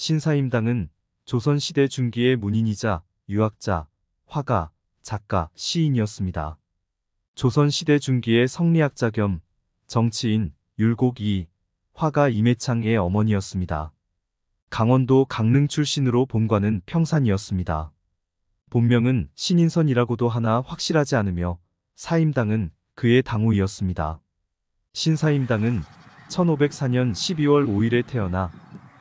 신사임당은 조선시대 중기의 문인이자 유학자, 화가, 작가, 시인이었습니다. 조선시대 중기의 성리학자 겸 정치인 율곡이 화가 임해창의 어머니였습니다. 강원도 강릉 출신으로 본관은 평산이었습니다. 본명은 신인선이라고도 하나 확실하지 않으며 사임당은 그의 당우이었습니다. 신사임당은 1504년 12월 5일에 태어나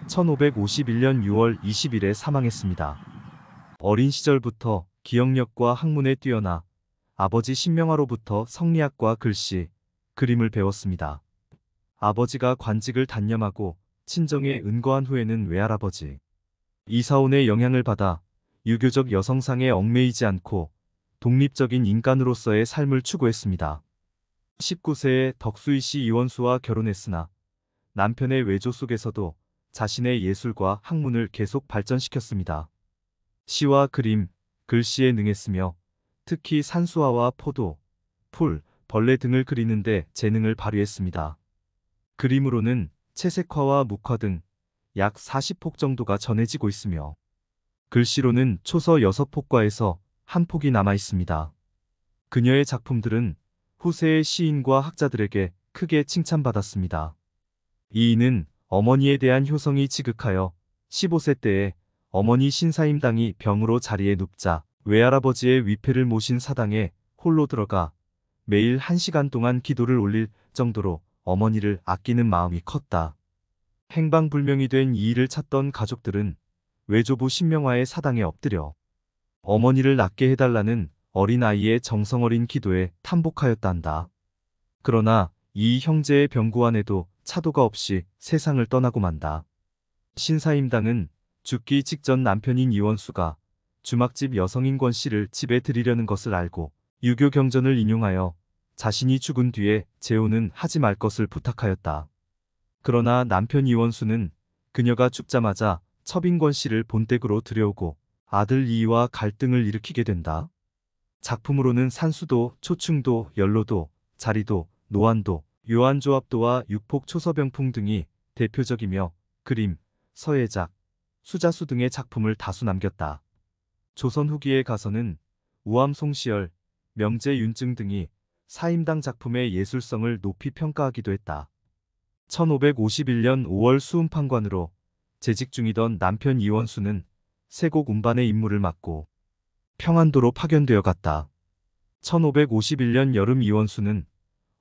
1551년 6월 20일에 사망했습니다. 어린 시절부터 기억력과 학문에 뛰어나 아버지 신명화로부터 성리학과 글씨, 그림을 배웠습니다. 아버지가 관직을 단념하고 친정에 은거한 후에는 외할아버지 이사온의 영향을 받아 유교적 여성상에 얽매이지 않고 독립적인 인간으로서의 삶을 추구했습니다. 19세에 덕수이 씨 이원수와 결혼했으나 남편의 외조 속에서도 자신의 예술과 학문을 계속 발전시켰습니다. 시와 그림, 글씨에 능했으며 특히 산수화와 포도, 풀, 벌레 등을 그리는데 재능을 발휘했습니다. 그림으로는 채색화와 묵화 등 약 40폭 정도가 전해지고 있으며 글씨로는 초서 6폭과에서 한 폭이 남아 있습니다. 그녀의 작품들은 후세의 시인과 학자들에게 크게 칭찬받았습니다. 이인은 어머니에 대한 효성이 지극하여 15세 때에 어머니 신사임당이 병으로 자리에 눕자 외할아버지의 위패를 모신 사당에 홀로 들어가 매일 한시간 동안 기도를 올릴 정도로 어머니를 아끼는 마음이 컸다. 행방불명이 된이 일을 찾던 가족들은 외조부 신명화의 사당에 엎드려 어머니를 낫게 해달라는 어린아이의 정성어린 기도에 탄복하였단다. 그러나 이 형제의 병구 안에도 차도가 없이 세상을 떠나고 만다. 신사임당은 죽기 직전 남편인 이원수가 주막집 여성인 권 씨를 집에 들이려는 것을 알고 유교 경전을 인용하여 자신이 죽은 뒤에 재혼은 하지 말 것을 부탁하였다. 그러나 남편 이원수는 그녀가 죽자마자 첩인권 씨를 본댁으로 들여오고 아들 이와 갈등을 일으키게 된다. 작품으로는 산수도, 초충도, 연로도, 자리도, 노안도, 요한조합도와 육폭 초서병풍 등이 대표적이며 그림, 서예작, 수자수 등의 작품을 다수 남겼다. 조선 후기에 가서는 우암송시열, 명제윤증 등이 사임당 작품의 예술성을 높이 평가하기도 했다. 1551년 5월 수음판관으로 재직 중이던 남편 이원수는 세곡 운반의 임무를 맡고 평안도로 파견되어 갔다. 1551년 여름 이원수는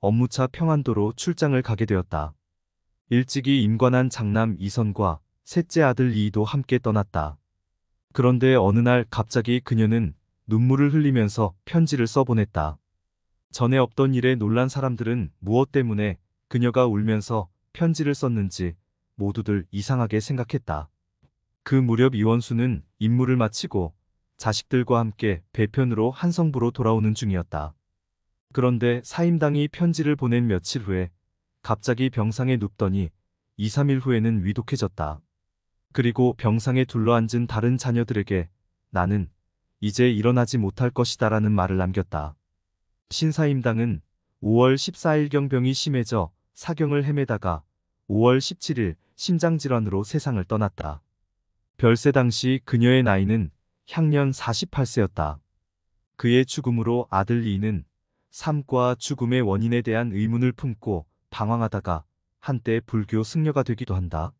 업무차 평안도로 출장을 가게 되었다. 일찍이 임관한 장남 이선과 셋째 아들 이도 함께 떠났다. 그런데 어느 날 갑자기 그녀는 눈물을 흘리면서 편지를 써보냈다. 전에 없던 일에 놀란 사람들은 무엇 때문에 그녀가 울면서 편지를 썼는지 모두들 이상하게 생각했다. 그 무렵 이원수는 임무를 마치고 자식들과 함께 배편으로 한성부로 돌아오는 중이었다. 그런데 사임당이 편지를 보낸 며칠 후에 갑자기 병상에 눕더니 2, 3일 후에는 위독해졌다. 그리고 병상에 둘러앉은 다른 자녀들에게 나는 이제 일어나지 못할 것이다 라는 말을 남겼다. 신사임당은 5월 14일 경병이 심해져 사경을 헤매다가 5월 17일 심장질환으로 세상을 떠났다. 별세 당시 그녀의 나이는 향년 48세였다. 그의 죽음으로 아들 이는 삶과 죽음의 원인에 대한 의문을 품고 방황하다가 한때 불교 승려가 되기도 한다.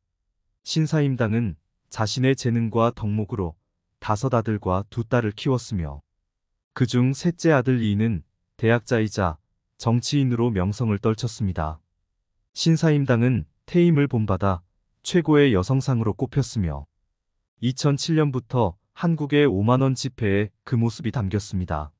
신사임당은 자신의 재능과 덕목으로 다섯 아들과 두 딸을 키웠으며 그중 셋째 아들 이는 대학자이자 정치인으로 명성을 떨쳤습니다. 신사임당은 퇴임을 본받아 최고의 여성상으로 꼽혔으며 2007년부터 한국의 5만원 지폐에 그 모습이 담겼습니다.